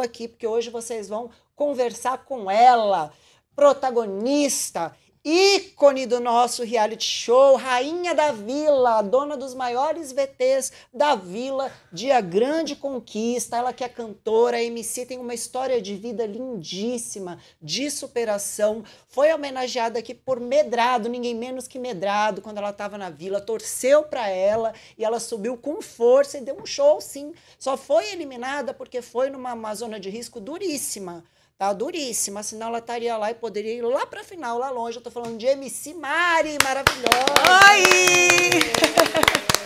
aqui, porque hoje vocês vão conversar com ela, protagonista ícone do nosso reality show, rainha da vila, dona dos maiores VTs da vila, dia grande conquista, ela que é cantora, MC, tem uma história de vida lindíssima, de superação, foi homenageada aqui por Medrado, ninguém menos que Medrado, quando ela estava na vila, torceu para ela e ela subiu com força e deu um show, sim. Só foi eliminada porque foi numa zona de risco duríssima Tá duríssima, senão ela estaria lá e poderia ir lá para final, lá longe. Eu tô falando de MC Mari, maravilhosa. Oi!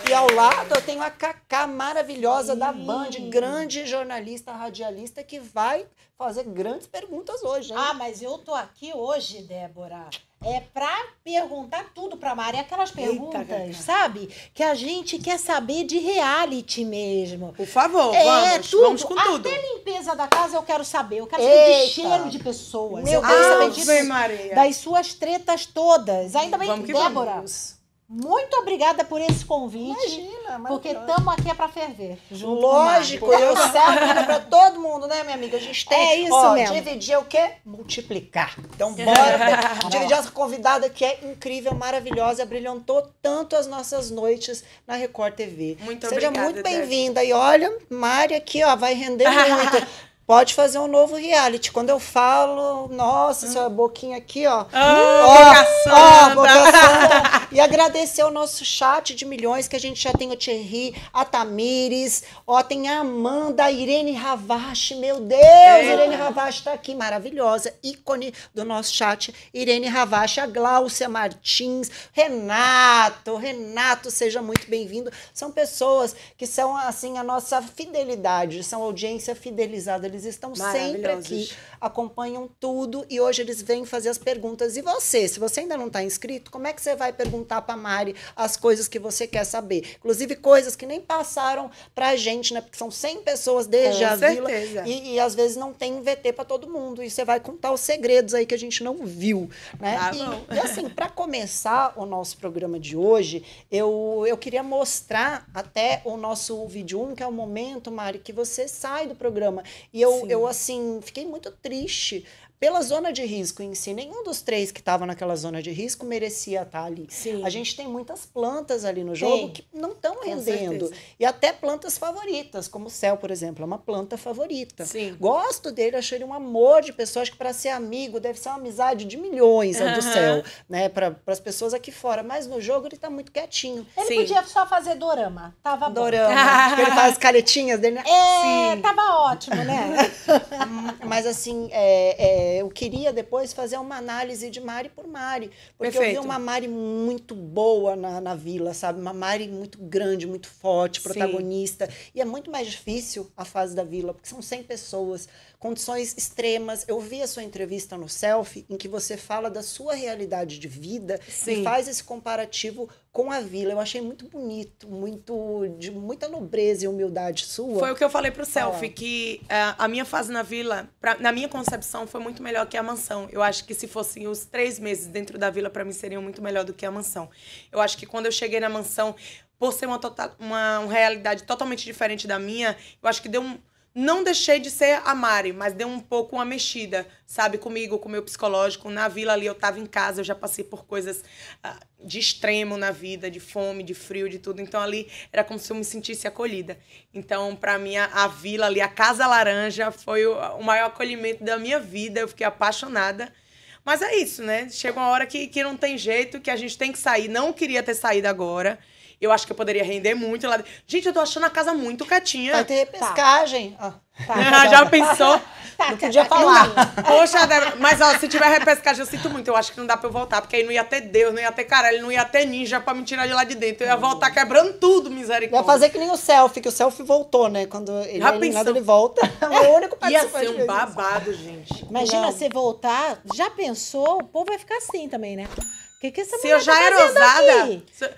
E ao lado eu tenho a Cacá maravilhosa Sim. da Band, grande jornalista, radialista, que vai fazer grandes perguntas hoje. Hein? Ah, mas eu tô aqui hoje, Débora, é para perguntar tudo para Maria aquelas perguntas, Eita, sabe? Que a gente quer saber de reality mesmo. Por favor, é, vamos, tudo. vamos com tudo. Até limpeza da casa eu quero saber, eu quero saber Eita. de cheiro de pessoas. Meu eu Deus, quero saber disso, das suas tretas todas. Ainda bem, vamos que Débora. Vamos. Muito obrigada por esse convite. Imagina, é Porque estamos aqui é para ferver. Junto Lógico, eu serve para todo mundo, né, minha amiga? A gente tem é isso ó, mesmo. dividir o quê? Multiplicar. Então, bora dividir essa convidada que é incrível, maravilhosa, brilhantou tanto as nossas noites na Record TV. Muito Seja obrigada. Seja muito bem-vinda. E olha, Mari aqui, ó, vai render muito. Pode fazer um novo reality. Quando eu falo, nossa, sua hum. boquinha aqui, ó. Oh, ó, boca ó boca E agradecer o nosso chat de milhões, que a gente já tem o Thierry, a Tamires, ó, tem a Amanda, a Irene Ravache, meu Deus, é. Irene Ravache tá aqui, maravilhosa, ícone do nosso chat. Irene Ravache, a Gláucia Martins, Renato, Renato, seja muito bem-vindo. São pessoas que são, assim, a nossa fidelidade, são audiência fidelizada eles estão sempre aqui, acompanham tudo e hoje eles vêm fazer as perguntas. E você, se você ainda não está inscrito, como é que você vai perguntar para Mari as coisas que você quer saber? Inclusive coisas que nem passaram para a gente, né? Porque são 100 pessoas desde com a certeza. vila e, e, às vezes não tem VT para todo mundo e você vai contar os segredos aí que a gente não viu, né? Ah, e, e assim, para começar o nosso programa de hoje, eu, eu queria mostrar até o nosso vídeo 1, que é o momento, Mari, que você sai do programa e eu, eu, assim, fiquei muito triste pela zona de risco em si. Nenhum dos três que estava naquela zona de risco merecia estar tá ali. Sim. A gente tem muitas plantas ali no jogo Sim. que não estão rendendo. E até plantas favoritas, como o céu, por exemplo, é uma planta favorita. Sim. Gosto dele, acho ele um amor de pessoas que para ser amigo deve ser uma amizade de milhões uhum. do céu, né, para as pessoas aqui fora, mas no jogo ele está muito quietinho. Ele podia só fazer dorama, tava dorama. Bom. ele faz as caretinhas dele. Né? É, Sim. tava ótimo, né? Mas assim, é, é, eu queria depois fazer uma análise de Mari por Mari. Porque Perfeito. eu vi uma Mari muito boa na, na vila, sabe? Uma Mari muito grande, muito forte, protagonista. Sim. E é muito mais difícil a fase da vila, porque são 100 pessoas, condições extremas. Eu vi a sua entrevista no Selfie, em que você fala da sua realidade de vida Sim. e faz esse comparativo com a vila. Eu achei muito bonito, muito de muita nobreza e humildade sua. Foi o que eu falei pro Selfie, é. que uh, a minha fase na vila, pra, na minha concepção, foi muito melhor que a mansão. Eu acho que se fossem os três meses dentro da vila, para mim seriam muito melhor do que a mansão. Eu acho que quando eu cheguei na mansão, por ser uma, total, uma, uma realidade totalmente diferente da minha, eu acho que deu um não deixei de ser a Mari, mas deu um pouco uma mexida, sabe, comigo, com o meu psicológico. Na vila ali eu estava em casa, eu já passei por coisas ah, de extremo na vida, de fome, de frio, de tudo. Então ali era como se eu me sentisse acolhida. Então, para mim, a, vila ali, a Casa Laranja, foi o, o maior acolhimento da minha vida. Eu fiquei apaixonada. Mas é isso, né? Chega uma hora que, que não tem jeito, que a gente tem que sair. Não queria ter saído agora. Eu acho que eu poderia render muito lá. Gente, eu tô achando a casa muito catinha. Vai ter repescagem. Tá. Ah, tá, já pensou? Tá, não podia falar. Não. Poxa, mas ó, se tiver repescagem, eu sinto muito. Eu acho que não dá pra eu voltar, porque aí não ia ter Deus, não ia ter caralho, não ia ter ninja pra me tirar de lá de dentro. Eu ia voltar quebrando tudo, misericórdia. Ia fazer que nem o selfie, que o selfie voltou, né? Quando ele já é eliminado, ele volta. É o único Ia ser um babado, gente. Imagina você voltar, já pensou? O povo vai ficar assim também, né? O que, que essa Se mulher tá Se eu já tá era ousada...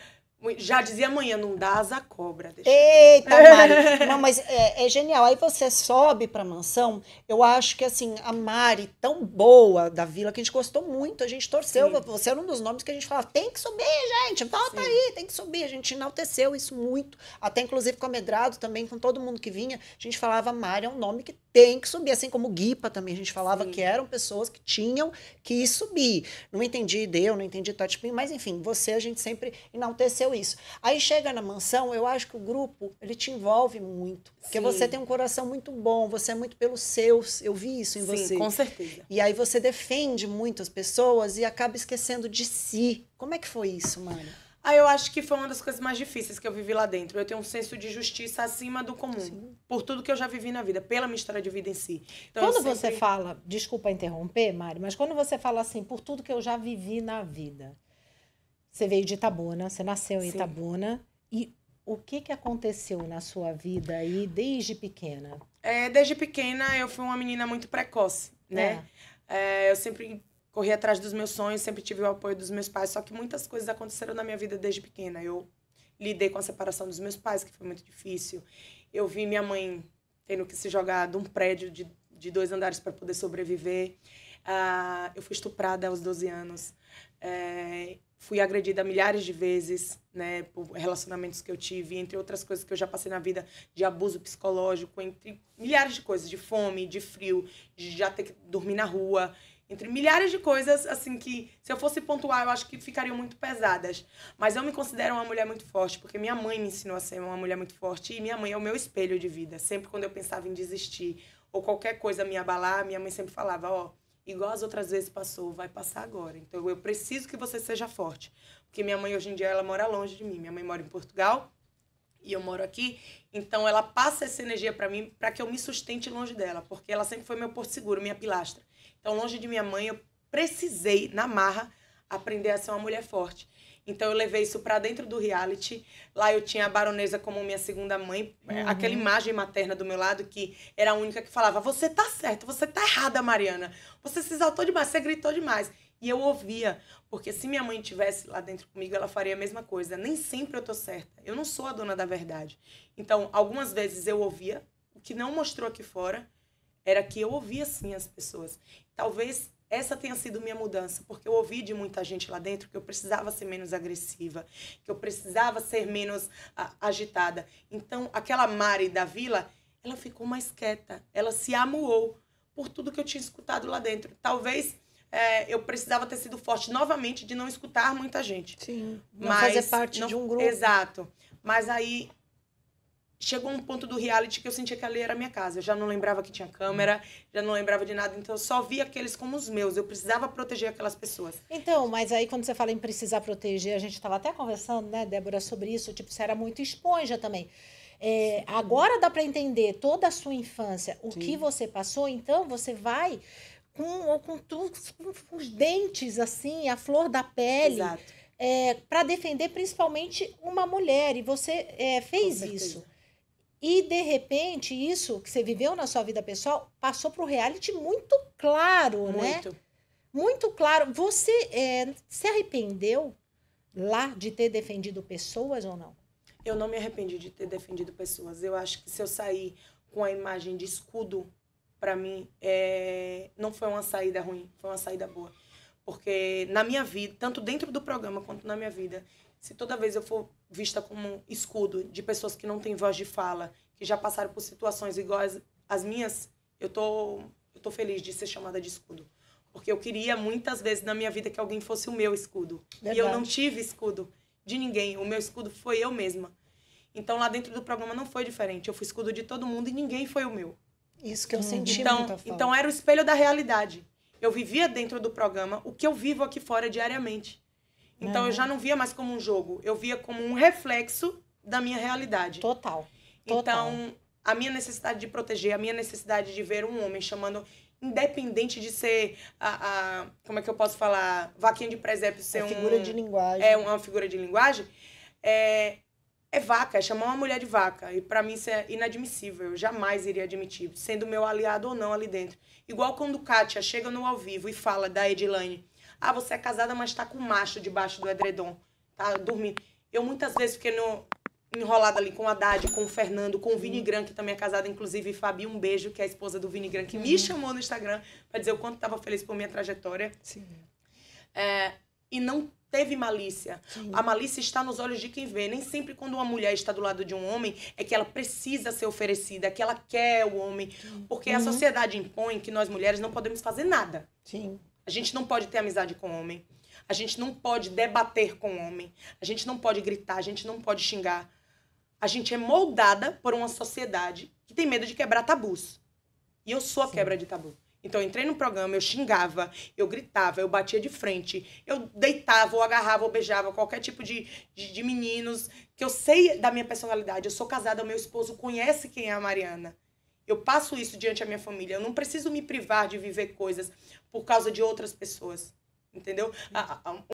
Já dizia amanhã, não dá asa cobra. Eita, Mari. não, mas é, é, genial. Aí você sobe pra mansão. Eu acho que, assim, a Mari, tão boa da vila, que a gente gostou muito. A gente torceu. Sim. Você era um dos nomes que a gente falava, tem que subir, gente. Volta Sim. aí, tem que subir. A gente enalteceu isso muito. Até, inclusive, com a Medrado também, com todo mundo que vinha. A gente falava, Mari é um nome que tem que subir. Assim como Guipa também, a gente falava Sim. que eram pessoas que tinham que subir. Não entendi Deu, não entendi Totipim, mas enfim, você, a gente sempre enalteceu isso. Aí chega na mansão, eu acho que o grupo, ele te envolve muito. Porque você tem um coração muito bom, você é muito pelos seus. Eu vi isso em Sim, você. com certeza. E aí você defende muitas pessoas e acaba esquecendo de si. Como é que foi isso, Mário? Aí eu acho que foi uma das coisas mais difíceis que eu vivi lá dentro. Eu tenho um senso de justiça acima do comum, Sim. por tudo que eu já vivi na vida, pela minha história de vida em si. Então, quando sempre... você fala, desculpa interromper, Mari, mas quando você fala assim, por tudo que eu já vivi na vida, você veio de Itabuna, você nasceu em Sim. Itabuna, e o que, que aconteceu na sua vida aí desde pequena? É, desde pequena eu fui uma menina muito precoce, né? É. É, eu sempre corri atrás dos meus sonhos, sempre tive o apoio dos meus pais, só que muitas coisas aconteceram na minha vida desde pequena. Eu lidei com a separação dos meus pais, que foi muito difícil. Eu vi minha mãe tendo que se jogar de um prédio de, de dois andares para poder sobreviver. Uh, eu fui estuprada aos 12 anos. É, fui agredida milhares de vezes, né, por relacionamentos que eu tive, entre outras coisas que eu já passei na vida, de abuso psicológico, entre milhares de coisas, de fome, de frio, de já ter que dormir na rua. Entre milhares de coisas, assim, que se eu fosse pontuar, eu acho que ficariam muito pesadas. Mas eu me considero uma mulher muito forte, porque minha mãe me ensinou a ser uma mulher muito forte. E minha mãe é o meu espelho de vida. Sempre quando eu pensava em desistir ou qualquer coisa me abalar, minha mãe sempre falava: Ó, oh, igual as outras vezes passou, vai passar agora. Então eu preciso que você seja forte. Porque minha mãe hoje em dia, ela mora longe de mim. Minha mãe mora em Portugal e eu moro aqui, então ela passa essa energia para mim para que eu me sustente longe dela, porque ela sempre foi meu porto seguro, minha pilastra. Então, longe de minha mãe, eu precisei, na marra, aprender a ser uma mulher forte. Então eu levei isso para dentro do reality. Lá eu tinha a baronesa como minha segunda mãe, é, uhum. aquela imagem materna do meu lado que era a única que falava: "Você tá certo, você tá errada, Mariana. Você se exaltou demais, você gritou demais". E eu ouvia, porque se minha mãe estivesse lá dentro comigo, ela faria a mesma coisa. Nem sempre eu tô certa. Eu não sou a dona da verdade. Então, algumas vezes eu ouvia o que não mostrou aqui fora era que eu ouvia sim as pessoas. Talvez essa tenha sido minha mudança, porque eu ouvi de muita gente lá dentro que eu precisava ser menos agressiva, que eu precisava ser menos ah, agitada. Então, aquela Mari da vila, ela ficou mais quieta, ela se amuou por tudo que eu tinha escutado lá dentro. Talvez é, eu precisava ter sido forte novamente de não escutar muita gente. Sim, mas, fazer parte não, de um grupo. Exato. Mas aí chegou um ponto do reality que eu sentia que ali era minha casa. Eu já não lembrava que tinha câmera, já não lembrava de nada. Então eu só via aqueles como os meus. Eu precisava proteger aquelas pessoas. Então, mas aí quando você fala em precisar proteger, a gente estava até conversando, né, Débora, sobre isso. Tipo, você era muito esponja também. É, agora dá para entender toda a sua infância, o Sim. que você passou, então você vai com, com, tu, com os dentes, assim, a flor da pele. Exato. É, para defender principalmente uma mulher. E você é, fez isso. E de repente, isso que você viveu na sua vida pessoal passou para o reality muito claro, né? muito. né? Muito claro. Você é, se arrependeu lá de ter defendido pessoas ou não? Eu não me arrependi de ter defendido pessoas. Eu acho que se eu sair com a imagem de escudo, para mim, é... não foi uma saída ruim, foi uma saída boa. Porque na minha vida, tanto dentro do programa quanto na minha vida, se toda vez eu for vista como um escudo de pessoas que não têm voz de fala, que já passaram por situações iguais às minhas, eu tô, eu tô feliz de ser chamada de escudo. Porque eu queria muitas vezes na minha vida que alguém fosse o meu escudo. Verdade. E eu não tive escudo de ninguém. O meu escudo foi eu mesma. Então lá dentro do programa não foi diferente. Eu fui escudo de todo mundo e ninguém foi o meu. Isso que eu hum, senti então, Então era o espelho da realidade. Eu vivia dentro do programa o que eu vivo aqui fora diariamente. Então uhum. eu já não via mais como um jogo, eu via como um reflexo da minha realidade. Total. Então, total. Então, a minha necessidade de proteger, a minha necessidade de ver um homem chamando independente de ser a, a como é que eu posso falar, vaquinha de presépio ser uma é figura um, de linguagem. É uma figura de linguagem. É, é vaca, é chamar uma mulher de vaca. E para mim isso é inadmissível. Eu jamais iria admitir, sendo meu aliado ou não ali dentro. Igual quando Kátia chega no ao vivo e fala da Edilane: Ah, você é casada, mas tá com macho debaixo do edredom. Tá dormindo. Eu muitas vezes fiquei no, enrolada ali com o Haddad, com o Fernando, com o uhum. Vini Gran, que também é casada, inclusive, e Fabi, um beijo, que é a esposa do Vini Gran, que uhum. me chamou no Instagram para dizer o quanto estava feliz por minha trajetória. Sim. É, e não teve malícia. Sim. A malícia está nos olhos de quem vê. Nem sempre quando uma mulher está do lado de um homem é que ela precisa ser oferecida, é que ela quer o homem, porque uhum. a sociedade impõe que nós mulheres não podemos fazer nada. Sim. A gente não pode ter amizade com o homem. A gente não pode debater com o homem. A gente não pode gritar, a gente não pode xingar. A gente é moldada por uma sociedade que tem medo de quebrar tabus. E eu sou a Sim. quebra de tabu. Então, eu entrei no programa, eu xingava, eu gritava, eu batia de frente, eu deitava, ou agarrava, ou beijava qualquer tipo de, de, de meninos, que eu sei da minha personalidade. Eu sou casada, meu esposo conhece quem é a Mariana. Eu passo isso diante da minha família. Eu não preciso me privar de viver coisas por causa de outras pessoas. Entendeu? A, a,